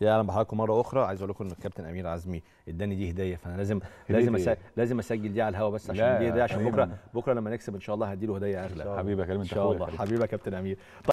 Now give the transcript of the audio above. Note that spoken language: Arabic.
يا اهلا بحضراتكم مره اخرى عايز اقول لكم ان الكابتن امير عزمي اداني دي هديه فانا لازم لازم لازم اسجل دي على الهواء بس عشان دي هديه عشان أيوة. بكره بكره لما نكسب ان شاء الله هدي له هديه اغلى حبيبي يا كريم ان شاء الله حبيبي يا كابتن امير